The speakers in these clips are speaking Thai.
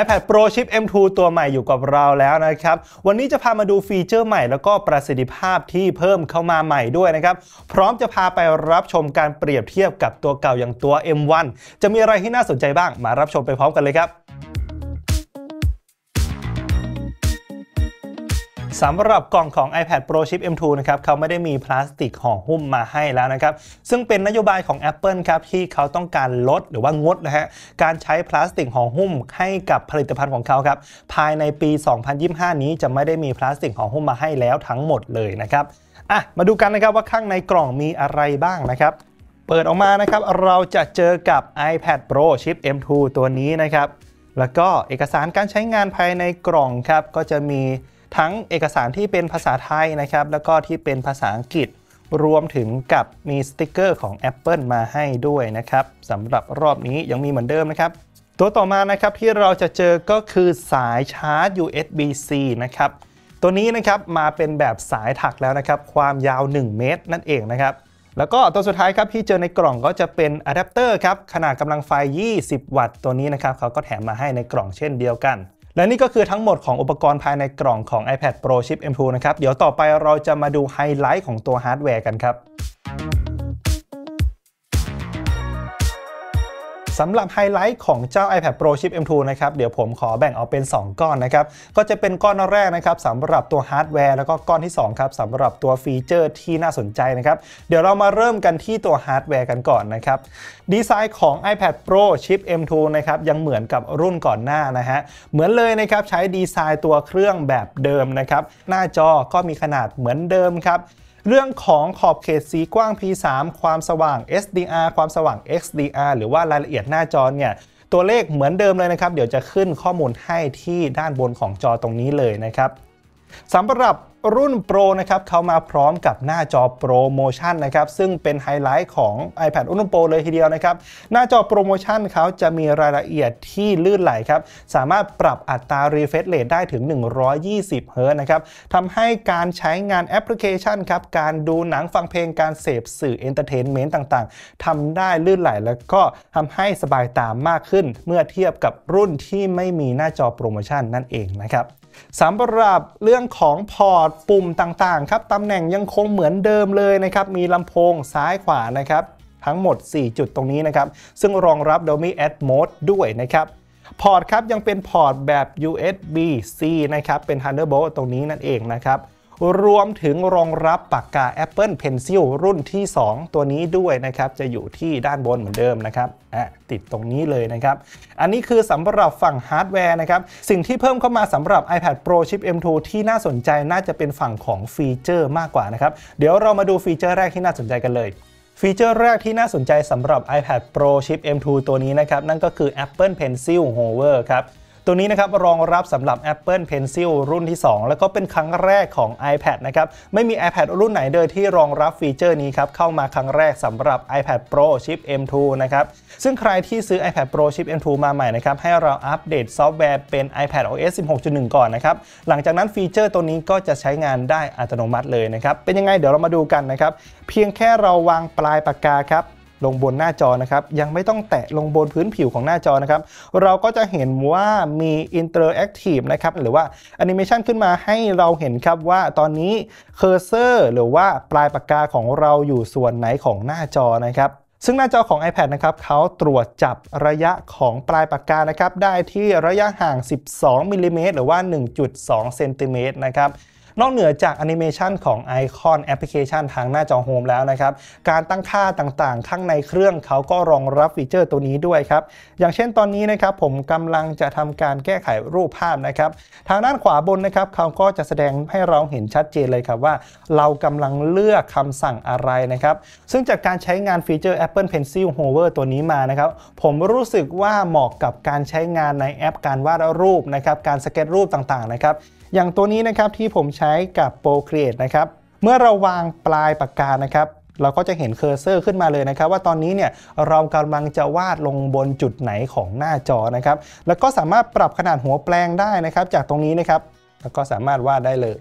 iPad Pro ชิป M2 ตัวใหม่อยู่กับเราแล้วนะครับ วันนี้จะพามาดูฟีเจอร์ใหม่แล้วก็ประสิทธิภาพที่เพิ่มเข้ามาใหม่ด้วยนะครับ พร้อมจะพาไปรับชมการเปรียบเทียบกับตัวเก่าอย่างตัว M1 จะมีอะไรที่น่าสนใจบ้าง มารับชมไปพร้อมกันเลยครับสำหรับกล่องของ iPad Pro Chip M2 นะครับ เขาไม่ได้มีพลาสติกห่อหุ้มมาให้แล้วนะครับ ซึ่งเป็นนโยบายของ Apple ครับ ที่เขาต้องการลดหรือว่างดนะฮะการใช้พลาสติกห่อหุ้มให้กับผลิตภัณฑ์ของเขาครับภายในปี 2025 นี้จะไม่ได้มีพลาสติกห่อหุ้มมาให้แล้วทั้งหมดเลยนะครับ อ่ะ มาดูกันนะครับว่าข้างในกล่องมีอะไรบ้างนะครับ เปิดออกมานะครับ เราจะเจอกับ iPad Pro Chip M2 ตัวนี้นะครับแล้วก็เอกสารการใช้งานภายในกล่องครับก็จะมีทั้งเอกสารที่เป็นภาษาไทยนะครับแล้วก็ที่เป็นภาษาอังกฤษรวมถึงกับมีสติกเกอร์ของ Apple มาให้ด้วยนะครับสำหรับรอบนี้ยังมีเหมือนเดิมนะครับตัวต่อมานะครับที่เราจะเจอก็คือสายชาร์จ USB-C นะครับตัวนี้นะครับมาเป็นแบบสายถักแล้วนะครับความยาว 1 เมตรนั่นเองนะครับแล้วก็ตัวสุดท้ายครับที่เจอในกล่องก็จะเป็นอะแดปเตอร์ครับขนาดกำลังไฟ20 วัตต์ตัวนี้นะครับเขาก็แถมมาให้ในกล่องเช่นเดียวกันและนี่ก็คือทั้งหมดของอุปกรณ์ภายในกล่องของ iPad Pro ชิป M2 นะครับ เดี๋ยวต่อไปเราจะมาดูไฮไลท์ของตัวฮาร์ดแวร์กันครับสำหรับไฮไลท์ของเจ้า iPad Pro ชิป M2 นะครับ เดี๋ยวผมขอแบ่งออกเป็น 2 ก้อนนะครับ ก็จะเป็นก้อนแรกนะครับสำหรับตัวฮาร์ดแวร์แล้วก็ก้อนที่ 2 ครับสำหรับตัวฟีเจอร์ที่น่าสนใจ นะครับ เดี๋ยวเรามาเริ่มกันที่ตัวฮาร์ดแวร์กันก่อนนะครับ ดีไซน์ของ iPad Pro ชิป M2 นะครับยังเหมือนกับรุ่นก่อนหน้านะฮะ เหมือนเลยนะครับ ใช้ดีไซน์ตัวเครื่องแบบเดิมนะครับ หน้าจอก็มีขนาดเหมือนเดิมครับเรื่องของขอบเขตสีกว้าง P3 ความสว่าง SDR ความสว่าง XDR หรือว่ารายละเอียดหน้าจอเนี่ยตัวเลขเหมือนเดิมเลยนะครับ เดี๋ยวจะขึ้นข้อมูลให้ที่ด้านบนของจอตรงนี้เลยนะครับ สำหรับรุ่น Pro นะครับเขามาพร้อมกับหน้าจอโปรโมชั่นนะครับ ซึ่งเป็นไฮไลท์ของ iPad รุ่น Pro เลยทีเดียวนะครับ หน้าจอโปรโมชั่นเขาจะมีรายละเอียดที่ลื่นไหลครับ สามารถปรับอัตรา refresh rate ได้ถึง 120 เฮิร์นะครับทำให้การใช้งานแอปพลิเคชันครับ การดูหนังฟังเพลงการเสพสื่อเอนเตอร์เทนเมนต์ต่างๆทำได้ลื่นไหลแล้วก็ทำให้สบายตามมากขึ้น เมื่อเทียบกับรุ่นที่ไม่มีหน้าจอโปรโมชั่นนั่นเองนะครับสำหรับเรื่องของพอร์ตปุ่มต่างๆครับตำแหน่งยังคงเหมือนเดิมเลยนะครับมีลำโพงซ้ายขวานะครับทั้งหมด 4 จุดตรงนี้นะครับซึ่งรองรับ Dolby Atmos ด้วยนะครับพอร์ตครับยังเป็นพอร์ตแบบ USB C นะครับเป็น Thunderbolt ตรงนี้นั่นเองนะครับรวมถึงรองรับปากกา Apple Pencil รุ่นที่ 2 ตัวนี้ด้วยนะครับ จะอยู่ที่ด้านบนเหมือนเดิมนะครับติดตรงนี้เลยนะครับ อันนี้คือสำหรับฝั่งฮาร์ดแวร์นะครับสิ่งที่เพิ่มเข้ามาสำหรับ iPad Pro ชิป M2 ที่น่าสนใจน่าจะเป็นฝั่งของฟีเจอร์มากกว่านะครับ เดี๋ยวเรามาดูฟีเจอร์แรกที่น่าสนใจกันเลย ฟีเจอร์แรกที่น่าสนใจสำหรับ iPad Pro ชิป M2 ตัวนี้นะครับนั่นก็คือ Apple Pencil Hover ครับตัวนี้นะครับรองรับสำหรับ Apple Pencil รุ่นที่ 2 แล้วก็เป็นครั้งแรกของ iPad นะครับ ไม่มี iPad รุ่นไหนเลยที่รองรับฟีเจอร์นี้ครับ เข้ามาครั้งแรกสำหรับ iPad Pro ชิป M2 นะครับ ซึ่งใครที่ซื้อ iPad Pro ชิป M2 มาใหม่นะครับ ให้เราอัปเดตซอฟต์แวร์เป็น iPad OS 16.1 ก่อนนะครับ หลังจากนั้นฟีเจอร์ตัวนี้ก็จะใช้งานได้อัตโนมัติเลยนะครับเป็นยังไงเดี๋ยวเรามาดูกันนะครับเพียงแค่เราวางปลายปากกาครับลงบนหน้าจอนะครับยังไม่ต้องแตะลงบนพื้นผิวของหน้าจอนะครับเราก็จะเห็นว่ามีอินเตอร์แอคทีฟนะครับหรือว่าแอนิเมชันขึ้นมาให้เราเห็นครับว่าตอนนี้เคอร์เซอร์หรือว่าปลายปากกาของเราอยู่ส่วนไหนของหน้าจอนะครับซึ่งหน้าจอของ iPad นะครับเขาตรวจจับระยะของปลายปากกานะครับได้ที่ระยะห่าง 12มิลลิเมตรหรือว่า 1.2เซนติเมตรนะครับนอกเหนือจากแอนิเมชันของไอคอนแอปพลิเคชันทางหน้าจอโฮมแล้วนะครับ การตั้งค่าต่างๆ ข้างในเครื่องเขาก็รองรับฟีเจอร์ตัวนี้ด้วยครับ อย่างเช่นตอนนี้นะครับผมกำลังจะทำการแก้ไขรูปภาพนะครับ ทางด้านขวาบนนะครับเขาก็จะแสดงให้เราเห็นชัดเจนเลยครับว่า เรากำลังเลือกคำสั่งอะไรนะครับ ซึ่งจากการใช้งานฟีเจอร์ Apple Pencil Hover ตัวนี้มานะครับผมรู้สึกว่าเหมาะกับการใช้งานในแอปการวาดรูปนะครับ การสเก็ตรูปต่างๆ นะครับอย่างตัวนี้นะครับที่ผมใช้กับ Procreate นะครับเมื่อเราวางปลายปากกานะครับ เราก็จะเห็นเคอร์เซอร์ขึ้นมาเลยนะครับ ว่าตอนนี้เนี่ยเรากำลังจะวาดลงบนจุดไหนของหน้าจอนะครับ แล้วก็สามารถปรับขนาดหัวแปลงได้นะครับ จากตรงนี้นะครับแล้วก็สามารถวาดได้เลย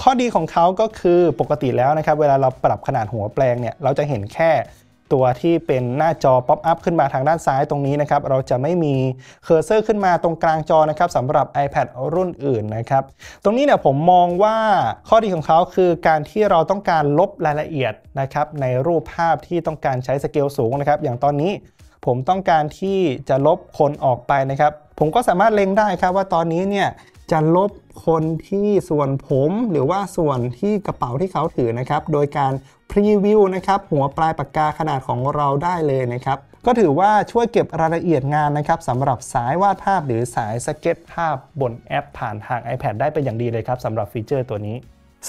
ข้อดีของเขาก็คือปกติแล้วนะครับ เวลาเราปรับขนาดหัวแปลงเนี่ยเราจะเห็นแค่ตัวที่เป็นหน้าจอป๊อปอัพขึ้นมาทางด้านซ้ายตรงนี้นะครับเราจะไม่มีเคอร์เซอร์ขึ้นมาตรงกลางจอนะครับสำหรับ iPad รุ่นอื่นนะครับ ตรงนี้เนี่ยผมมองว่าข้อดีของเขาคือการที่เราต้องการลบรายละเอียดนะครับในรูปภาพที่ต้องการใช้สเกลสูงนะครับอย่างตอนนี้ผมต้องการที่จะลบคนออกไปนะครับผมก็สามารถเล็งได้ครับว่าตอนนี้เนี่ยจะลบคนที่ส่วนผมหรือว่าส่วนที่กระเป๋าที่เขาถือนะครับโดยการพรีวิวนะครับหัวปลายปากกาขนาดของเราได้เลยนะครับก็ถือว่าช่วยเก็บรายละเอียดงานนะครับสำหรับสายวาดภาพหรือสายสเก็ตภาพบนแอปผ่านทาง iPad ได้เป็นอย่างดีเลยครับสำหรับฟีเจอร์ตัวนี้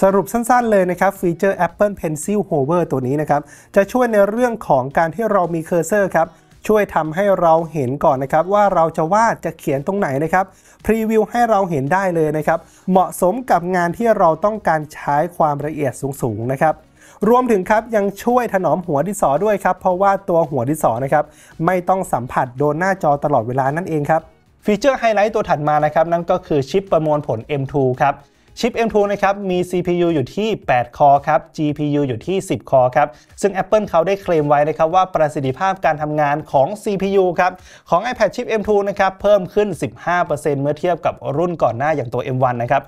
สรุปสั้นๆเลยนะครับฟีเจอร์ Apple Pencil Hover ตัวนี้นะครับจะช่วยในเรื่องของการที่เรามีเคอร์เซอร์ครับช่วยทำให้เราเห็นก่อนนะครับว่าเราจะวาดจะเขียนตรงไหนนะครับพรีวิวให้เราเห็นได้เลยนะครับเหมาะสมกับงานที่เราต้องการใช้ความละเอียดสูงๆนะครับรวมถึงครับ ยังช่วยถนอมหัวดิสอด้วยครับ เพราะว่าตัวหัวดิสอนะครับ ไม่ต้องสัมผัสโดนหน้าจอตลอดเวลานั่นเองครับ ฟีเจอร์ไฮไลท์ตัวถัดมานะครับ นั่นก็คือชิปประมวลผล M2 ครับชิป M2 นะครับ มี CPU อยู่ที่ 8 คอร์ครับ GPU อยู่ที่ 10 คอร์ครับ ซึ่ง Apple เขาได้เคลมไว้นะครับว่าประสิทธิภาพการทำงานของ CPU ครับ ของ iPad ชิป M2 นะครับ เพิ่มขึ้น 15%เมื่อเทียบกับรุ่นก่อนหน้าอย่างตัว M1 นะครับ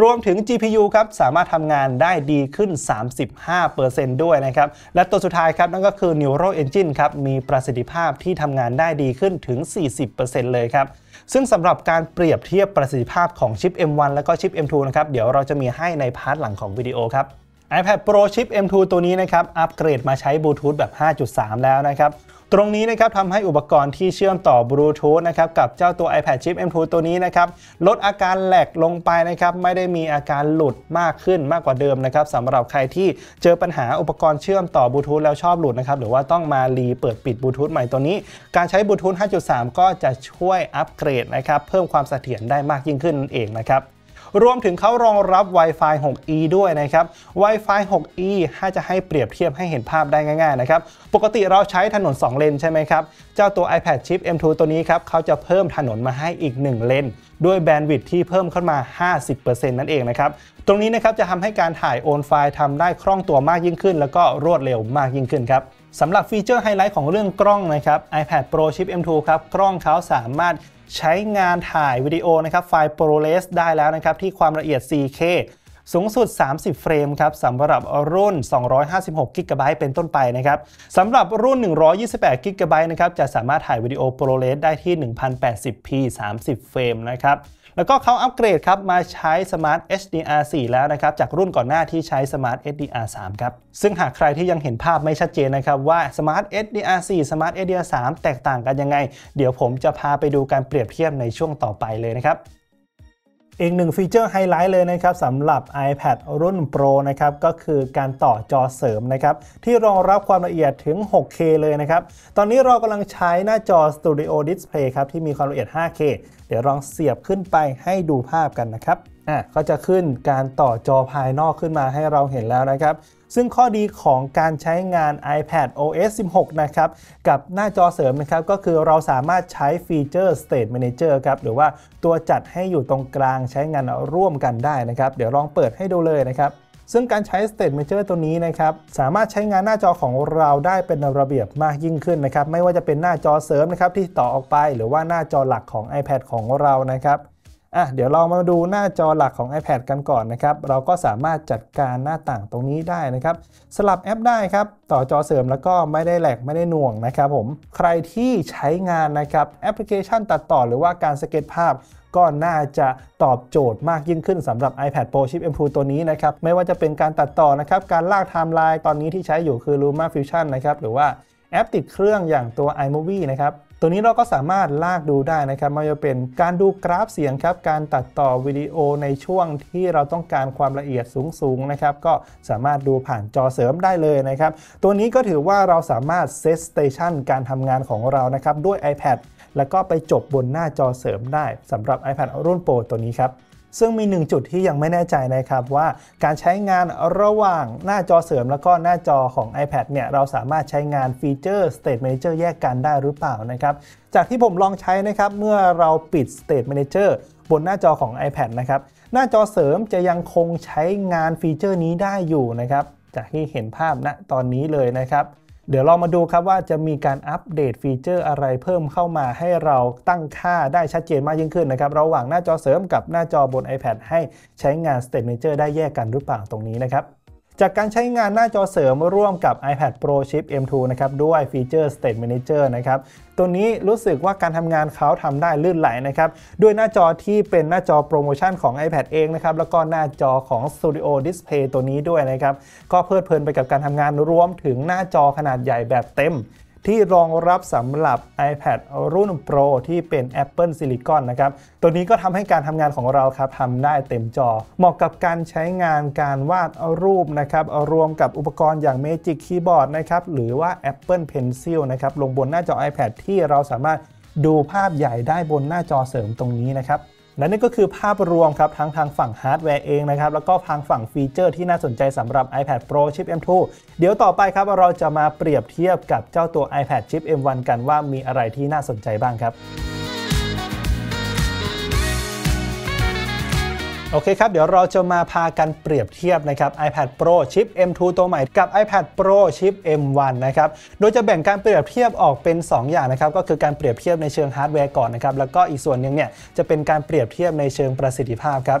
รวมถึง GPU ครับสามารถทำงานได้ดีขึ้น 35%ด้วยนะครับ และตัวสุดท้ายครับนั่นก็คือ Neural Engine ครับมีประสิทธิภาพที่ทำงานได้ดีขึ้นถึง 40%เลยครับซึ่งสำหรับการเปรียบเทียบประสิทธิภาพของชิป M1 แล้วก็ชิป M2 นะครับ เดี๋ยวเราจะมีให้ในพาร์ทหลังของวิดีโอครับ iPad Pro ชิป M2 ตัวนี้นะครับ อัปเกรดมาใช้บลูทูธแบบ 5.3 แล้วนะครับตรงนี้นะครับทำให้อุปกรณ์ที่เชื่อมต่อบลูทูธนะครับกับเจ้าตัว iPad Chip M2 ตัวนี้นะครับลดอาการแหลกลงไปนะครับไม่ได้มีอาการหลุดมากขึ้นมากกว่าเดิมนะครับสำหรับใครที่เจอปัญหาอุปกรณ์เชื่อมต่อบลูทูธแล้วชอบหลุดนะครับหรือว่าต้องมารีเปิดปิดบลูทูธใหม่ตัวนี้ การใช้บลูทูธ 5.3 ก็จะช่วยอัปเกรดนะครับเพิ่มความเสถียรได้มากยิ่งขึ้นนั่นเองนะครับรวมถึงเขารองรับ Wi-Fi 6E ด้วยนะครับ Wi-Fi 6E ถ้าจะให้เปรียบเทียบให้เห็นภาพได้ง่ายๆนะครับ ปกติเราใช้ถนน2เลนใช่ไหมครับ เจ้าตัว iPad Chip M2 ตัวนี้ครับเขาจะเพิ่มถนนมาให้อีก 1 เลนด้วยแบนด์วิดที่เพิ่มขึ้นมา 50%นั่นเองนะครับ ตรงนี้นะครับจะทำให้การถ่ายโอนไฟล์ทำได้คล่องตัวมากยิ่งขึ้น แล้วก็รวดเร็วมากยิ่งขึ้นครับสำหรับฟีเจอร์ไฮไลท์ของเรื่องกล้องนะครับ iPad Pro Chip M2 ครับ กล้องเขาสามารถใช้งานถ่ายวิดีโอนะครับไฟล์ ProRes ได้แล้วนะครับที่ความละเอียด 4K สูงสุด 30 เฟรมครับสำหรับรุ่น 256 g b เป็นต้นไปนะครับสำหรับรุ่น 128 g b นะครับจะสามารถถ่ายวิดีโอ ProRes ได้ที่ 1080p 30 เฟรมนะครับแล้วก็เขาอัปเกรดครับมาใช้ Smart HDR 4แล้วนะครับจากรุ่นก่อนหน้าที่ใช้ Smart HDR 3ครับซึ่งหากใครที่ยังเห็นภาพไม่ชัดเจนนะครับว่า Smart HDR 4 Smart HDR 3แตกต่างกันยังไง เดี๋ยวผมจะพาไปดูการเปรียบเทียบในช่วงต่อไปเลยนะครับอีกหนึ่งฟีเจอร์ไฮไลท์เลยนะครับสำหรับ iPad รุ่น Pro นะครับ ก็คือการต่อจอเสริมนะครับ ที่รองรับความละเอียดถึง 6K เลยนะครับ ตอนนี้เรากำลังใช้หน้าจอ Studio Display ครับ ที่มีความละเอียด 5K เดี๋ยวลองเสียบขึ้นไปให้ดูภาพกันนะครับอ่ะก็จะขึ้นการต่อจอภายนอกขึ้นมาให้เราเห็นแล้วนะครับ ซึ่งข้อดีของการใช้งาน iPad OS 16 นะครับกับหน้าจอเสริมนะครับก็คือเราสามารถใช้ฟีเจอร์ State Manager ครับหรือว่าตัวจัดให้อยู่ตรงกลางใช้งานร่วมกันได้นะครับเดี๋ยวลองเปิดให้ดูเลยนะครับซึ่งการใช้ State Manager ตัวนี้นะครับสามารถใช้งานหน้าจอของเราได้เป็นระเบียบมากยิ่งขึ้นนะครับไม่ว่าจะเป็นหน้าจอเสริมนะครับที่ต่อออกไป หรือว่าหน้าจอหลักของ iPad ของเรานะครับอ่ะเดี๋ยวเรามาดูหน้าจอหลักของ iPad กันก่อนนะครับ เราก็สามารถจัดการหน้าต่างตรงนี้ได้นะครับ สลับแอปได้ครับ ต่อจอเสริมแล้วก็ไม่ได้แหลกไม่ได้หน่วงนะครับผม ใครที่ใช้งานนะครับ แอปพลิเคชันตัดต่อหรือว่าการสเก็ตภาพ ก็น่าจะตอบโจทย์มากยิ่งขึ้นสำหรับ iPad Pro Chip M2 ตัวนี้นะครับ ไม่ว่าจะเป็นการตัดต่อนะครับการลากไทม์ไลน์ตอนนี้ที่ใช้อยู่คือ Luma Fusion นะครับหรือว่าแอปติดเครื่องอย่างตัว iMovie นะครับตัวนี้เราก็สามารถลากดูได้นะครับไม่ว่าจะเป็นการดูกราฟเสียง ครับ การตัดต่อวิดีโอในช่วงที่เราต้องการความละเอียดสูงๆนะครับก็สามารถดูผ่านจอเสริมได้เลยนะครับ ตัวนี้ก็ถือว่าเราสามารถเซตสเตชันการทำงานของเรานะครับด้วย iPad แล้วก็ไปจบบนหน้าจอเสริมได้สำหรับ iPad รุ่นโปรตัวนี้ครับซึ่งมีหนึ่งจุดที่ยังไม่แน่ใจนะครับว่าการใช้งานระหว่างหน้าจอเสริมแล้วก็หน้าจอของ iPad เนี่ยเราสามารถใช้งานฟีเจอร์ State Manager แยกกันได้หรือเปล่านะครับ จากที่ผมลองใช้นะครับเมื่อเราปิด State Manager บนหน้าจอของ iPad นะครับ หน้าจอเสริมจะยังคงใช้งานฟีเจอร์นี้ได้อยู่นะครับจากที่เห็นภาพณนะตอนนี้เลยนะครับเดี๋ยวเรามาดูครับว่าจะมีการอัปเดตฟีเจอร์อะไรเพิ่มเข้ามาให้เราตั้งค่าได้ชัดเจนมากยิ่งขึ้นนะครับ ระหว่างหน้าจอเสริมกับหน้าจอบน iPad ให้ใช้งานสเตตเมเจอร์ได้แยกกันหรือเปล่าตรงนี้นะครับจากการใช้งานหน้าจอเสริมร่วมกับ iPad Pro Chip M2 นะครับ ด้วยฟีเจอร์ State Manager นะครับ ตัวนี้รู้สึกว่าการทำงานเขาทำได้ลื่นไหลนะครับ ด้วยหน้าจอที่เป็นหน้าจอโปรโมชั่นของ iPad เองนะครับ แล้วก็หน้าจอของ Studio Display ตัวนี้ด้วยนะครับ ก็เพลิดเพลินไปกับการทำงานรวมถึงหน้าจอขนาดใหญ่แบบเต็มที่รองรับสำหรับ iPad รุ่น Pro ที่เป็น Apple Silicon นะครับ ตัวนี้ก็ทำให้การทำงานของเราครับทำได้เต็มจอ เหมาะกับการใช้งานการวาดรูปนะครับ รวมกับอุปกรณ์อย่าง Magic Keyboard นะครับ หรือว่า Apple Pencil นะครับ ลงบนหน้าจอ iPad ที่เราสามารถดูภาพใหญ่ได้บนหน้าจอเสริมตรงนี้นะครับและนี่ก็คือภาพรวมครับทั้งทางฝั่งฮาร์ดแวร์เองนะครับ แล้วก็ทางฝั่งฟีเจอร์ที่น่าสนใจสำหรับ iPad Pro ชิป M2 เดี๋ยวต่อไปครับเราจะมาเปรียบเทียบกับเจ้าตัว iPad ชิป M1 กันว่ามีอะไรที่น่าสนใจบ้างครับโอเคครับเดี๋ยวเราจะมาพากันเปรียบเทียบนะครับ iPad Pro ชิป M2 ตัวใหม่กับ iPad Pro ชิป M1 นะครับ โดยจะแบ่งการเปรียบเทียบออกเป็น 2 อย่างนะครับก็คือการเปรียบเทียบในเชิงฮาร์ดแวร์ก่อนนะครับแล้วก็อีกส่วนหนึ่งเนี่ยจะเป็นการเปรียบเทียบในเชิงประสิทธิภาพครับ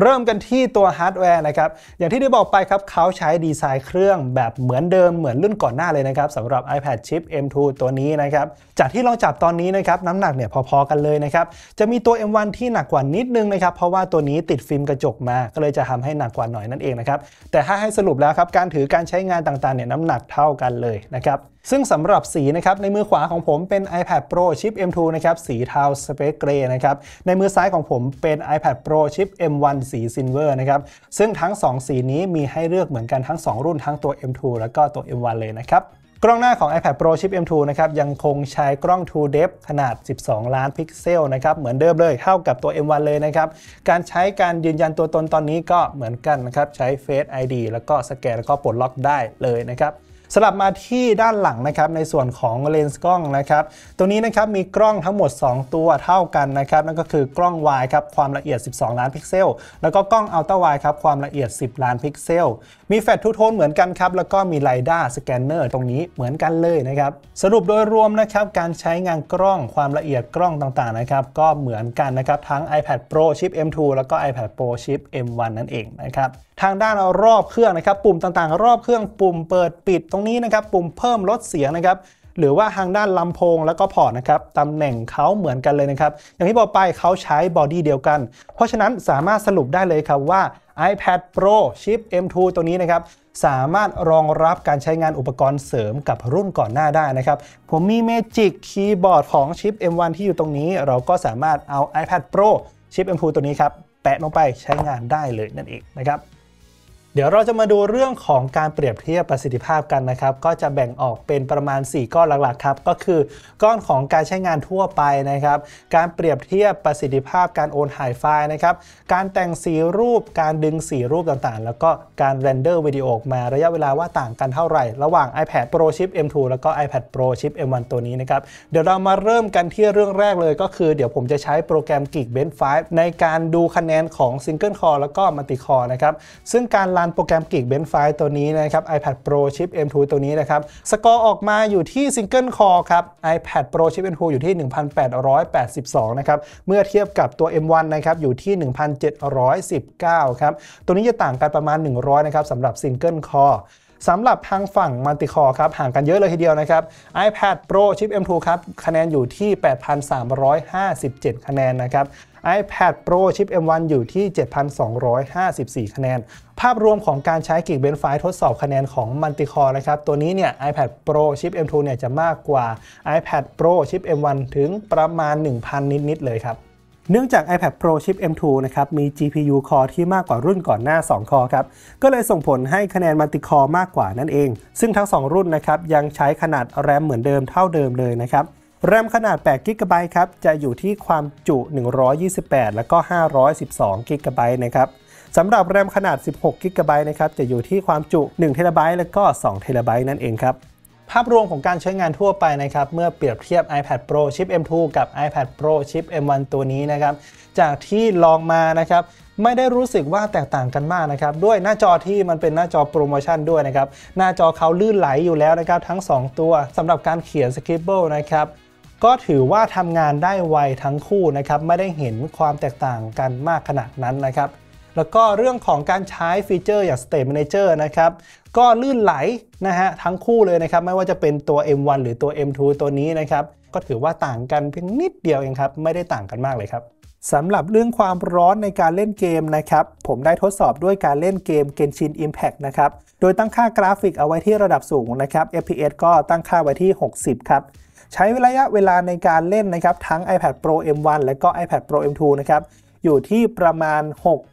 เริ่มกันที่ตัวฮาร์ดแวร์นะครับ อย่างที่ได้บอกไปครับเขาใช้ดีไซน์เครื่องแบบเหมือนเดิมเหมือนรุ่นก่อนหน้าเลยนะครับสำหรับ iPad Chip M2 ตัวนี้นะครับ จากที่ลองจับตอนนี้นะครับน้ำหนักเนี่ยพอๆกันเลยนะครับจะมีตัว M1 ที่หนักกว่านิดนึงนะครับเพราะว่าตัวนี้ติดฟิล์มกระจกมา ก็เลยจะทำให้หนักกว่าหน่อยนั่นเองนะครับแต่ถ้าให้สรุปแล้วครับการถือการใช้งานต่างๆเนี่ยน้ำหนักเท่ากันเลยนะครับซึ่งสำหรับสีนะครับในมือขวาของผมเป็น iPad Pro ชิป M2 นะครับสีเทาสเปกเกรย์นะครับในมือซ้ายของผมเป็น iPad Pro ชิป M1 สีซิลเวอร์นะครับซึ่งทั้ง 2 สีนี้มีให้เลือกเหมือนกันทั้ง 2 รุ่นทั้งตัว M2 แล้วก็ตัว M1 เลยนะครับกล้องหน้าของ iPad Pro ชิป M2 นะครับยังคงใช้กล้อง True Depth ขนาด 12 ล้านพิกเซลนะครับเหมือนเดิมเลย เท่ากับตัว M1 เลยนะครับการใช้การยืนยันตัวตนตอนนี้ก็เหมือนกันนะครับใช้ Face ID แล้วก็สแกนแล้วก็ปลดล็อกได้เลยนะครับสลับมาที่ด้านหลังนะครับในส่วนของเลนส์กล้องนะครับตัวนี้นะครับมีกล้องทั้งหมด 2 ตัวเท่ากันนะครับนั่นก็คือกล้องวายครับความละเอียด 12 ล้านพิกเซล แล้วก็กล้องอัลตร้าวายครับความละเอียด 10 ล้านพิกเซล มีแฟลชทูโทนเหมือนกันครับแล้วก็มีไลด้าสแกนเนอร์ตรงนี้เหมือนกันเลยนะครับสรุปโดยรวมนะครับการใช้งานกล้องความละเอียดกล้องต่างๆนะครับก็เหมือนกันนะครับ ทั้ง iPad Pro ชิป M2 แล้วก็ iPad Pro ชิป M1 นั่นเองนะครับทางด้านรอบเครื่องนะครับปุ่มต่างๆรอบเครื่อง ปุ่มเปิดปิดตรงนี้นะครับ ปุ่มเพิ่มลดเสียงนะครับหรือว่าทางด้านลำโพงแล้วก็พอร์ตนะครับตำแหน่งเขาเหมือนกันเลยนะครับอย่างที่บอกไปเขาใช้บอดี้เดียวกัน เพราะฉะนั้นสามารถสรุปได้เลยครับว่า iPad Pro ชิป M2 ตัวนี้นะครับสามารถรองรับการใช้งานอุปกรณ์เสริมกับรุ่นก่อนหน้าได้นะครับผมมี Magic คีย์บอร์ดของชิป M1 ที่อยู่ตรงนี้ เราก็สามารถเอา iPad Pro ชิป M2 ตัวนี้ครับแปะลงไปใช้งานได้เลยนั่นเองนะครับเดี๋ยวเราจะมาดูเรื่องของการเปรียบเทียบประสิทธิภาพกันนะครับก็จะแบ่งออกเป็นประมาณ 4ก้อนหลัก ๆ ครับ ก็คือก้อนของการใช้งานทั่วไปนะครับการเปรียบเทียบประสิทธิภาพการโอนถ่ายไฟล์นะครับการแต่งสีรูปการดึงสีรูปต่างๆ แล้วก็การเรนเดอร์วิดีโอออกมาระยะเวลาว่าต่างกันเท่าไหร่ระหว่าง iPad Pro Chip M2 แล้วก็ iPad Pro Chip M1 ตัวนี้นะครับเดี๋ยวเรามาเริ่มกันที่เรื่องแรกเลยก็คือเดี๋ยวผมจะใช้โปรแกรม Geekbench 5 ในการดูคะแนนของ Single Core แล้วก็ Multi Core นะครับซึ่งการรันานโปรแกรมก k กเบนไฟตัวนี้นะครับ iPad Pro ชิป M2 ตัวนี้นะครับสกอร์ออกมาอยู่ที่ซิงเกิลคอร์ครับ iPad Pro ชิป M2 อยู่ที่ 1,882 นะครับ เมื่อเทียบกับตัว M1 นะครับอยู่ที่ 1,719 ครับ ตัวนี้จะต่างกันประมาณ 100 นะครับสำหรับซิงเกิลคอร์สำหรับทางฝั่งมัลติคอร์ครับห่างกันเยอะเลยทีเดียวนะครับ iPad Pro ชิป M2 ครับคะแนนอยู่ที่ 8,357 คะแนนนะครับ iPad Pro ชิป M1 อยู่ที่ 7,254 คะแนน ภาพรวมของการใช้กิกเบนไฟทดสอบคะแนนของมัลติคอร์นะครับ ตัวนี้เนี่ย iPad Pro ชิป M2 เนี่ยจะมากกว่า iPad Pro ชิป M1 ถึงประมาณ 1,000 นิด ๆ เลยครับเนื่องจาก iPad Pro ชิป M2 นะครับ มี GPU Core ที่มากกว่ารุ่นก่อนหน้า 2 คอครับ ก็เลยส่งผลให้คะแนนมัลติคอร์มากกว่านั่นเอง ซึ่งทั้ง 2 รุ่นนะครับ ยังใช้ขนาดแรมเหมือนเดิมเท่าเดิมเลยนะครับ แรมขนาด8 g b ครับ จะอยู่ที่ความจุ 128 แล้วก็ 512 g b นะครับสำหรับแรมขนาด 16 g b นะครับ จะอยู่ที่ความจุ 1 t b แล้วก็ 2 t b นั่นเองครับภาพรวมของการใช้งานทั่วไปนะครับเมื่อเปรียบเทียบ iPad Pro ชิป M2 กับ iPad Pro ชิป M1 ตัวนี้นะครับ จากที่ลองมานะครับ ไม่ได้รู้สึกว่าแตกต่างกันมากนะครับด้วยหน้าจอที่มันเป็นหน้าจอโปรโมชั่นด้วยนะครับหน้าจอเขาลื่นไหลอยู่แล้วนะครับ ทั้ง 2 ตัวสำหรับการเขียนสคริปเบิลนะครับ ก็ถือว่าทำงานได้ไวทั้งคู่นะครับไม่ได้เห็นความแตกต่างกันมากขนาดนั้นนะครับแล้วก็เรื่องของการใช้ฟีเจอร์อย่าง State Manager นะครับก็ลื่นไหลนะฮะทั้งคู่เลยนะครับ ไม่ว่าจะเป็นตัว M1 หรือตัว M2 ตัวนี้นะครับ ก็ถือว่าต่างกันเพียงนิดเดียวเองครับ ไม่ได้ต่างกันมากเลยครับสำหรับเรื่องความร้อนในการเล่นเกมนะครับ ผมได้ทดสอบด้วยการเล่นเกม Genshin Impact นะครับ โดยตั้งค่ากราฟิกเอาไว้ที่ระดับสูงนะครับ FPS ก็ตั้งค่าไว้ที่ 60ครับใช้ระยะเวลาในการเล่นนะครับทั้ง iPad Pro M1 และก็ iPad Pro M2 นะครับอยู่ที่ประมาณ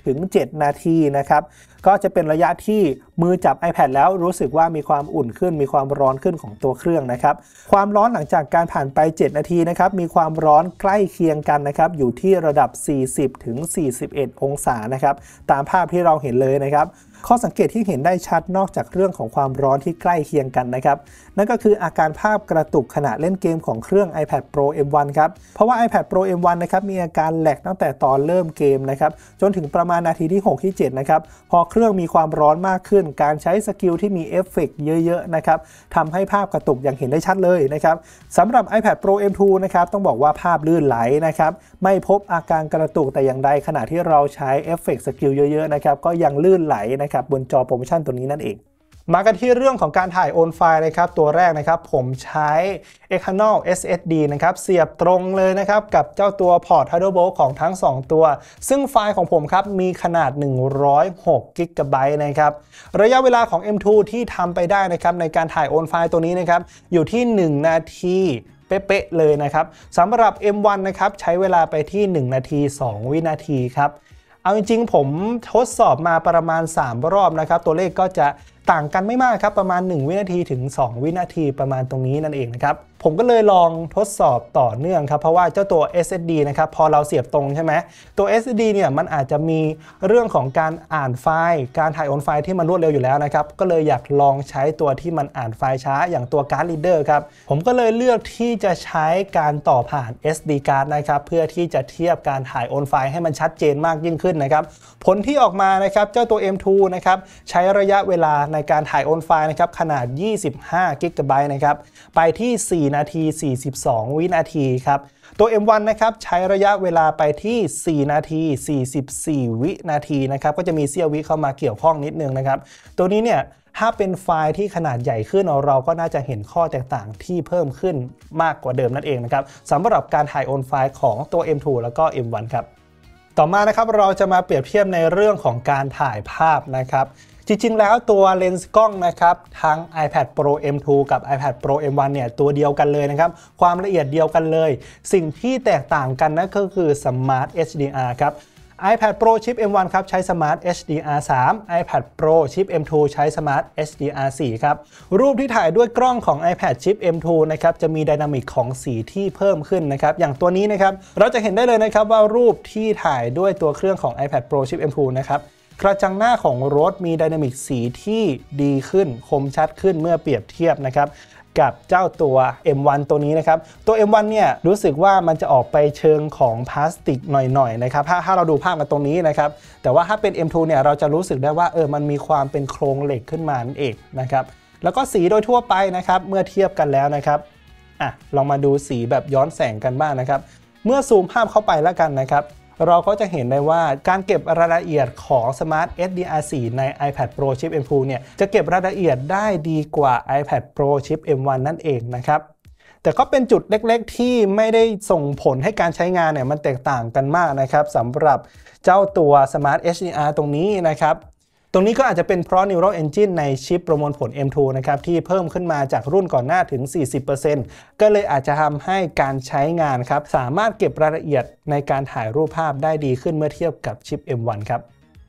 6-7 นาทีนะครับก็จะเป็นระยะที่มือจับ iPad แล้วรู้สึกว่ามีความอุ่นขึ้นมีความร้อนขึ้นของตัวเครื่องนะครับความร้อนหลังจากการผ่านไป 7 นาทีนะครับมีความร้อนใกล้เคียงกันนะครับอยู่ที่ระดับ 40-41 องศานะครับตามภาพที่เราเห็นเลยนะครับข้อสังเกตที่เห็นได้ชัดนอกจากเรื่องของความร้อนที่ใกล้เคียงกันนะครับนั่นก็คืออาการภาพกระตุกขณะเล่นเกมของเครื่อง iPad Pro M1 ครับเพราะว่า iPad Pro M1 นะครับมีอาการแหลกตั้งแต่ตอนเริ่มเกมนะครับจนถึงประมาณนาทีที่ 6 ที่7นะครับพอเครื่องมีความร้อนมากขึ้นการใช้สกิลที่มีเอฟเฟกเยอะๆนะครับทำให้ภาพกระตุกอย่างเห็นได้ชัดเลยนะครับสำหรับ iPad Pro M2 นะครับต้องบอกว่าภาพลื่นไหลนะครับไม่พบอาการกระตุกแต่อย่างใดขณะที่เราใช้เอฟเฟกสกิลเยอะๆนะครับก็ยังลื่นไหลนะครับครับบนจอโปรโมชั่นตัวนี้นั่นเอง มากันที่เรื่องของการถ่ายโอนไฟล์นะครับตัวแรกนะครับ ผมใช้ external SSD นะครับเสียบตรงเลยนะครับกับเจ้าตัวพอร์ต Thunderbolt ของทั้ง 2 ตัว ซึ่งไฟล์ของผมครับมีขนาด 106 g b นะครับ ระยะเวลาของ M2 ที่ทำไปได้นะครับในการถ่ายโอนไฟล์ตัวนี้นะครับอยู่ที่ 1 นาที เป๊ะเลยนะครับสำหรับ M1 นะครับใช้เวลาไปที่ 1 นาที 2 วินาทีครับเอาจริงๆ ผมทดสอบมาประมาณ3รอบนะครับ ตัวเลขก็จะต่างกันไม่มากครับประมาณ 1 วินาทีถึง 2 วินาทีประมาณตรงนี้นั่นเองนะครับผมก็เลยลองทดสอบต่อเนื่องครับเพราะว่าเจ้าตัว SSD นะครับ พอเราเสียบตรงใช่ไหมตัว SSD เนี่ยมันอาจจะมีเรื่องของการอ่านไฟล์ การถ่ายโอนไฟล์ที่มันรวดเร็วอยู่แล้วนะครับก็เลยอยากลองใช้ตัวที่มันอ่านไฟล์ช้าอย่างตัวการ์ดลีเดอร์ครับผมก็เลยเลือกที่จะใช้การต่อผ่าน SD card นะครับเพื่อที่จะเทียบการถ่ายโอนไฟล์ให้มันชัดเจนมากยิ่งขึ้นนะครับผลที่ออกมานะครับเจ้าตัว M2 นะครับใช้ระยะเวลาในการถ่ายโอนไฟล์นะครับขนาด 25 g b นะครับ ไปที่ 4 นาที 42 วินาทีครับตัว M1 นะครับใช้ระยะเวลาไปที่ 4 นาที 44 วินาทีนะครับก็จะมีเซียววิเข้ามาเกี่ยวข้องนิดนึงนะครับ ตัวนี้เนี่ยถ้าเป็นไฟล์ที่ขนาดใหญ่ขึ้น เราก็น่าจะเห็นข้อแตกต่างที่เพิ่มขึ้นมากกว่าเดิมนั่นเองนะครับสำหรับการถ่ายโอนไฟล์ของตัว M2 แล้วก็ M1 ครับต่อมานะครับเราจะมาเปรียบเทียบในเรื่องของการถ่ายภาพนะครับจริงๆ แล้วตัวเลนส์กล้องนะครับทั้ง iPad Pro M2 กับ iPad Pro M1 เนี่ยตัวเดียวกันเลยนะครับความละเอียดเดียวกันเลย สิ่งที่แตกต่างกันนั่นก็คือ Smart HDR ครับ iPad Pro ชิป M1 ครับใช้ Smart HDR 3 iPad Pro ชิป M2 ใช้ Smart HDR 4 ครับรูปที่ถ่ายด้วยกล้องของ iPad ชิป M2 นะครับจะมีดินามิกของสีที่เพิ่มขึ้นนะครับอย่างตัวนี้นะครับเราจะเห็นได้เลยนะครับว่ารูปที่ถ่ายด้วยตัวเครื่องของ iPad Pro ชิป M2 นะครับกระจังหน้าของรถมีดินามิกสีที่ดีขึ้นคมชัดขึ้นเมื่อเปรียบเทียบนะครับกับเจ้าตัว M1 ตัวนี้นะครับ ตัว M1 เนี่ยรู้สึกว่ามันจะออกไปเชิงของพลาสติกหน่อยๆนะครับถ้าถ้าเราดูภาพกันตรงนี้นะครับ แต่ว่าถ้าเป็น M2 เนี่ยเราจะรู้สึกได้ว่าเออมันมีความเป็นโครงเหล็กขึ้นมานั่นเองนะครับ แล้วก็สีโดยทั่วไปนะครับเมื่อเทียบกันแล้วนะครับอ่ะลองมาดูสีแบบย้อนแสงกันบ้างนะครับ เมื่อซูมภาพเข้าไปแล้วกันนะครับเราก็จะเห็นได้ว่าการเก็บรายละเอียดของ Smart SDR 4ใน iPad Pro Chip M2 เนี่ยจะเก็บรายละเอียดได้ดีกว่า iPad Pro Chip M1 นั่นเองนะครับแต่ก็เป็นจุดเล็กๆ ที่ไม่ได้ส่งผลให้การใช้งานเนี่ยมันแตกต่างกันมากนะครับสำหรับเจ้าตัว Smart HDR ตรงนี้นะครับตรงนี้ก็อาจจะเป็นเพราะ Neural Engine ในชิปประมวลผล M2 นะครับ ที่เพิ่มขึ้นมาจากรุ่นก่อนหน้าถึง 40%ก็เลยอาจจะทำให้การใช้งานครับ สามารถเก็บรายละเอียดในการถ่ายรูปภาพได้ดีขึ้นเมื่อเทียบกับชิป M1 ครับ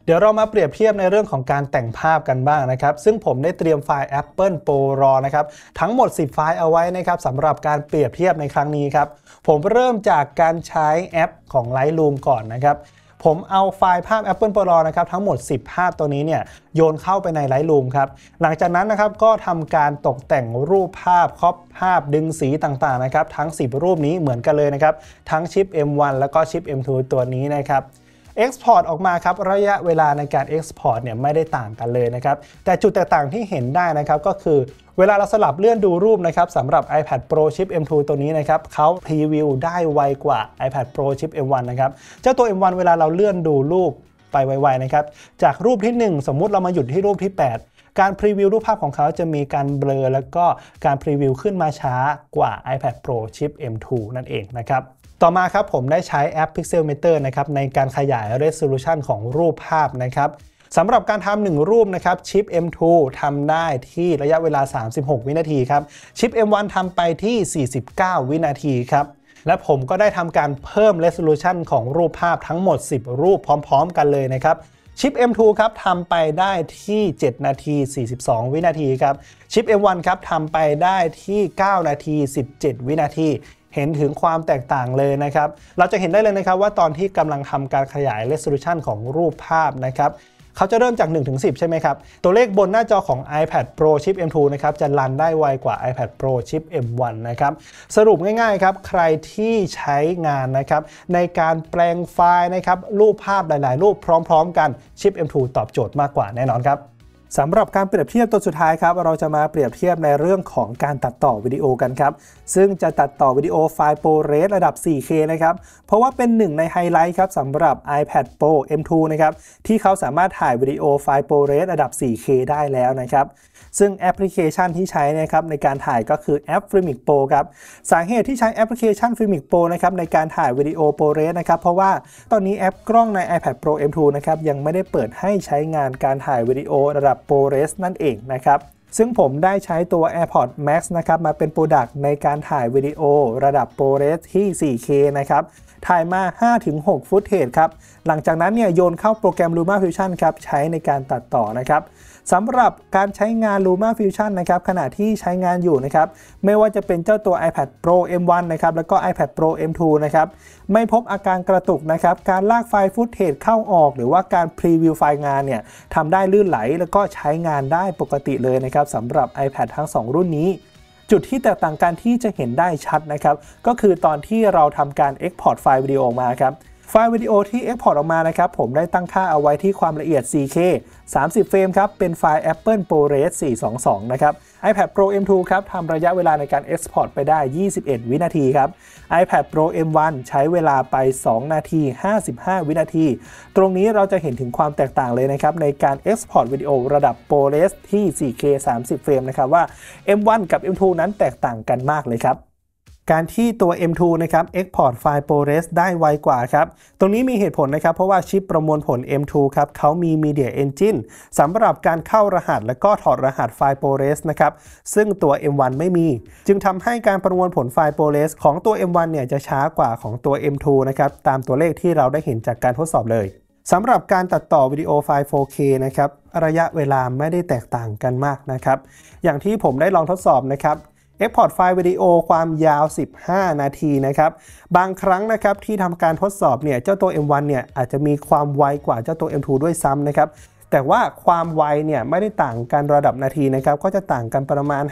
เดี๋ยวเรามาเปรียบเทียบในเรื่องของการแต่งภาพกันบ้างนะครับ ซึ่งผมได้เตรียมไฟล์ Apple Pro รอนะครับทั้งหมด 10ไฟล์เอาไว้นะครับสำหรับการเปรียบเทียบในครั้งนี้ครับผมเริ่มจากการใช้แอปของ Lightroom ก่อนนะครับผมเอาไฟล์ภาพ Apple Pro นะครับทั้งหมด 10 ภาพตัวนี้เนี่ยโยนเข้าไปใน Lightroom ครับหลังจากนั้นนะครับก็ทำการตกแต่งรูปภาพ ครอบภาพดึงสีต่างๆนะครับทั้ง 10 รูปนี้เหมือนกันเลยนะครับทั้งชิป M1 แล้วก็ชิป M2 ตัวนี้นะครับ Export ออกมาครับระยะเวลาในการ Export เนี่ยไม่ได้ต่างกันเลยนะครับแต่จุดแตกต่างที่เห็นได้นะครับก็คือเวลาเราสลับเลื่อนดูรูปนะครับสำหรับ iPad Pro ชิป M2 ตัวนี้นะครับเขาพรีวิวได้ไวกว่า iPad Pro ชิป M1 นะครับเจ้าตัว M1 เวลาเราเลื่อนดูรูปไปไวๆนะครับจากรูปที่ 1 สมมุติเรามาหยุดที่รูปที่ 8 การพรีวิวรูปภาพของเขาจะมีการเบลอแล้วก็การพรีวิวขึ้นมาช้ากว่า iPad Pro ชิป M2 นั่นเองนะครับต่อมาครับผมได้ใช้แอป Pixelmator นะครับในการขยาย Resolution ของรูปภาพนะครับสำหรับการทำหนึ่งรูปนะครับชิป M2 ทำได้ที่ระยะเวลา 36 วินาทีครับชิป M1 ทำไปที่ 49 วินาทีครับและผมก็ได้ทำการเพิ่ม resolution ของรูปภาพทั้งหมด 10 รูปพร้อม ๆ กันเลยนะครับชิป M2 ครับทำไปได้ที่ 7 นาที 42 วินาทีครับชิป M1 ครับทำไปได้ที่ 9 นาที 17 วินาที เห็นถึงความแตกต่างเลยนะครับเราจะเห็นได้เลยนะครับว่าตอนที่กำลังทำการขยาย resolution ของรูปภาพนะครับเขาจะเริ่มจาก1-10 ใช่ไหมครับ ตัวเลขบนหน้าจอของ iPad Pro ชิป M2 นะครับจะรันได้ไวกว่า iPad Pro ชิป M1 นะครับสรุปง่ายๆครับใครที่ใช้งานนะครับในการแปลงไฟล์นะครับรูปภาพหลายๆ รูปพร้อมๆกันชิป M2 ตอบโจทย์มากกว่าแน่นอนครับสำหรับการเปรียบเทียบตัวสุดท้ายครับ เราจะมาเปรียบเทียบในเรื่องของการตัดต่อวิดีโอกันครับ ซึ่งจะตัดต่อวิดีโอไฟล์โปรเรสระดับ 4K นะครับ เพราะว่าเป็นหนึ่งในไฮไลท์ครับสำหรับ iPad Pro M2 นะครับ ที่เขาสามารถถ่ายวิดีโอไฟล์โปรเรสระดับ 4K ได้แล้วนะครับซึ่งแอปพลิเคชันที่ใช้นะครับในการถ่ายก็คือแอป Filmic Pro ครับสาเหตุที่ใช้แอปพลิเคชัน Filmic Pro นะครับในการถ่ายวิดีโอโปรเรสนะครับเพราะว่าตอนนี้แอปกล้องใน iPad Pro M2 นะครับยังไม่ได้เปิดให้ใช้งานการถ่ายวิดีโอระดับโปรเรสนั่นเองนะครับซึ่งผมได้ใช้ตัว AirPods Max นะครับมาเป็นโปรดักต์ในการถ่ายวิดีโอระดับโปรเรสที่ 4K นะครับถ่ายมา 5-6 ฟุตเทจครับหลังจากนั้นเนี่ยโยนเข้าโปรแกรม Luma Fusion ครับใช้ในการตัดต่อนะครับสำหรับการใช้งาน Luma Fusion นะครับขณะที่ใช้งานอยู่นะครับไม่ว่าจะเป็นเจ้าตัว iPad Pro M1 นะครับแล้วก็ iPad Pro M2 นะครับไม่พบอาการกระตุกนะครับการลากไฟล์ฟุตเทจเข้าออก หรือว่าการพรีวิวไฟล์งานเนี่ยทำได้ลื่นไหลแล้วก็ใช้งานได้ปกติเลยนะครับสำหรับ iPad ทั้ง2 รุ่นนี้ จุดที่แตกต่างกันที่จะเห็นได้ชัดนะครับ ก็คือตอนที่เราทำการ Export ไฟล์วิดีโอมาครับไฟล์วิดีโอที่ Export ออกมานะครับผมได้ตั้งค่าเอาไว้ที่ความละเอียด 4K 30 เฟรมครับ เป็นไฟล์ Apple ProRes 422 นะครับ iPad Pro M2 ครับทำระยะเวลาในการ Export ไปได้ 21 วินาทีครับ iPad Pro M1 ใช้เวลาไป 2 นาที 55 วินาที ตรงนี้เราจะเห็นถึงความแตกต่างเลยนะครับในการ Export วิดีโอระดับ ProRes ที่ 4K 30 เฟรมนะครับว่า M1 กับ M2 นั้นแตกต่างกันมากเลยครับการที่ตัว M2 นะครับ Export File ProRes ได้ไวกว่าครับตรงนี้มีเหตุผลนะครับ เพราะว่าชิปประมวลผล M2 ครับเขามี Media Engine สำหรับการเข้ารหัสและก็ถอดรหัสไฟล์ ProRes นะครับซึ่งตัว M1 ไม่มี จึงทำให้การประมวลผลไฟล์ ProRes ของตัว M1 เนี่ยจะช้ากว่าของตัว M2 นะครับตามตัวเลขที่เราได้เห็นจากการทดสอบเลยสำหรับการตัดต่อวิดีโอไฟล์ 4K นะครับระยะเวลาไม่ได้แตกต่างกันมากนะครับ อย่างที่ผมได้ลองทดสอบนะครับกพอร์ตไฟล์วิดีโอ ความยาว 15 นาทีนะครับ บางครั้งนะครับที่ทำการทดสอบเนี่ยเจ้าตัว M1 เนี่ยอาจจะมีความไวกว่าเจ้าตัว M2 ด้วยซ้ำนะครับแต่ว่าความไวเนี่ยไม่ได้ต่างกันระดับนาทีนะครับก็จะต่างกันประมาณ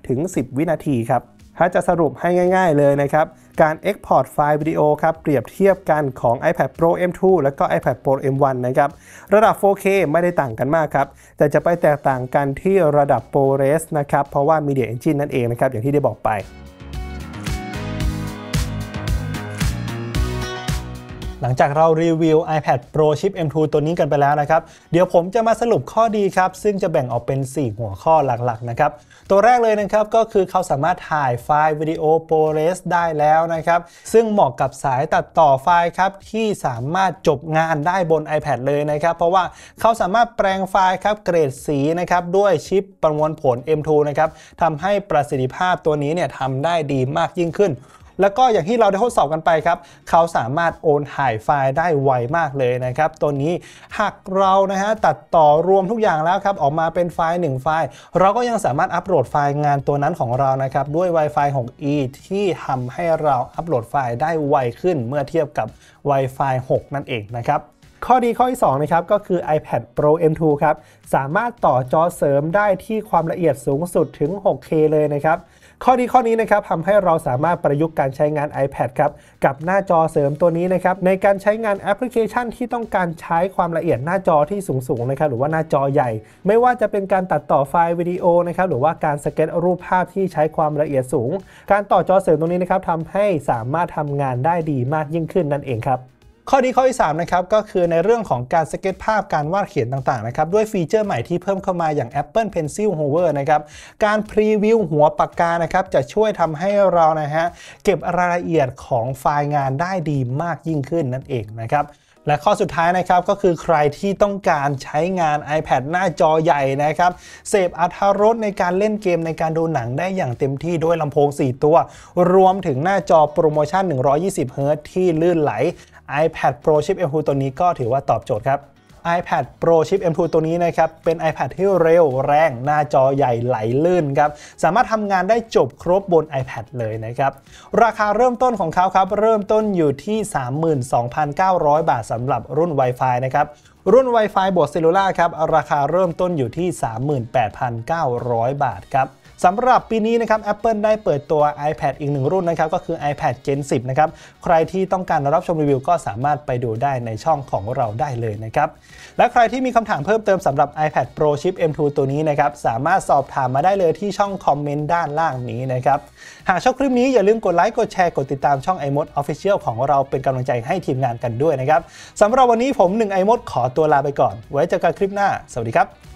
5-10 วินาทีครับถ้าจะสรุปให้ง่ายๆเลยนะครับ การ Export ไฟล์วิดีโอครับ เปรียบเทียบกันของ iPad Pro M2 และก็ iPad Pro M1 นะครับ ระดับ 4K ไม่ได้ต่างกันมากครับ แต่จะไปแตกต่างกันที่ระดับ ProRes นะครับ เพราะว่า Media Engine นั่นเองนะครับ อย่างที่ได้บอกไปหลังจากเรารีวิว iPad Pro ชิป M2 ตัวนี้กันไปแล้วนะครับ เดี๋ยวผมจะมาสรุปข้อดีครับ ซึ่งจะแบ่งออกเป็น 4 หัวข้อหลักๆ นะครับ ตัวแรกเลยนะครับ ก็คือเขาสามารถถ่ายไฟล์วิดีโอ ProRes ได้แล้วนะครับ ซึ่งเหมาะกับสายตัดต่อไฟล์ครับ ที่สามารถจบงานได้บน iPad เลยนะครับ เพราะว่าเขาสามารถแปลงไฟล์ครับ เกรดสีนะครับ ด้วยชิปประมวลผล M2 นะครับทำให้ประสิทธิภาพตัวนี้เนี่ยทำได้ดีมากยิ่งขึ้นแล้วก็อย่างที่เราได้ทดสอบกันไปครับเขาสามารถโอนถ่ายไฟล์ได้ไวมากเลยนะครับ ตัวนี้หากเรานะฮะตัดต่อรวมทุกอย่างแล้วครับออกมาเป็นไฟล์1ไฟล์เราก็ยังสามารถอัปโหลดไฟล์งานตัวนั้นของเรานะครับด้วย Wi-Fi 6E ที่ทำให้เราอัปโหลดไฟล์ได้ไวขึ้นเมื่อเทียบกับ Wi-Fi 6 นั่นเองนะครับข้อดีข้อที่2นะครับก็คือ iPad Pro M2 ครับสามารถต่อจอเสริมได้ที่ความละเอียดสูงสุดถึง 6K เลยนะครับข้อดีข้อนี้นะครับทำให้เราสามารถประยุกต์การใช้งาน iPad ครับกับหน้าจอเสริมตัวนี้นะครับในการใช้งานแอปพลิเคชัน ที่ต้องการใช้ความละเอียดหน้าจอที่สูงๆนะครับหรือว่าหน้าจอใหญ่ ไม่ว่าจะเป็นการตัดต่อไฟล์วิดีโอนะครับหรือว่าการสเก็ตรูปภาพที่ใช้ความละเอียดสูง การต่อจอเสริมตรงนี้นะครับทำให้สามารถทำงานได้ดีมากยิ่งขึ้นนั่นเองครับข้อดีข้อที่3นะครับ ก็คือในเรื่องของการสเก็ตภาพการวาดเขียนต่าง ๆ นะครับ ด้วยฟีเจอร์ใหม่ที่เพิ่มเข้ามาอย่าง Apple Pencil Hover นะครับการพรีวิวหัวปากกานะครับจะช่วยทำให้เรานะฮะเก็บรายละเอียดของไฟล์งานได้ดีมากยิ่งขึ้นนั่นเองนะครับและข้อสุดท้ายนะครับก็คือใครที่ต้องการใช้งาน iPad หน้าจอใหญ่นะครับ เสพอัธรสในการเล่นเกมในการดูหนังได้อย่างเต็มที่ด้วยลำโพง 4 ตัว รวมถึงหน้าจอโปรโมชั่น120 h z ที่ลื่นไหล iPad Pro ชิป M2 ตัวนี้ก็ถือว่าตอบโจทย์ครับ iPad Pro ชิป M2 ตัวนี้นะครับเป็น iPad ที่เร็วแรง หน้าจอใหญ่ไหลลื่นครับสามารถทำงานได้จบครบบน iPad เลยนะครับราคาเริ่มต้นของเขาครับเริ่มต้นอยู่ที่ 32,900 บาทสำหรับรุ่น Wi-Fi นะครับรุ่น Wi-Fi บวกเซลูล่าครับราคาเริ่มต้นอยู่ที่ 38,900 บาทครับสำหรับปีนี้นะครับ Apple ได้เปิดตัว iPad อีกหนึ่งรุ่นนะครับก็คือ iPad Gen 10 นะครับใครที่ต้องการรับชมรีวิวก็สามารถไปดูได้ในช่องของเราได้เลยนะครับและใครที่มีคำถามเพิ่มเติมสำหรับ iPad Pro Chip M2 ตัวนี้นะครับสามารถสอบถามมาได้เลยที่ช่องคอมเมนต์ด้านล่างนี้นะครับหากชอบคลิปนี้อย่าลืมกดไลค์กดแชร์กดติดตามช่อง i m o d Official ของเราเป็นกำลังใจให้ทีมงานกันด้วยนะครับสำหรับวันนี้ผมหนึ่ง i m o d ขอตัวลาไปก่อน ไว้เจอกันคลิปหน้า สวัสดีครับ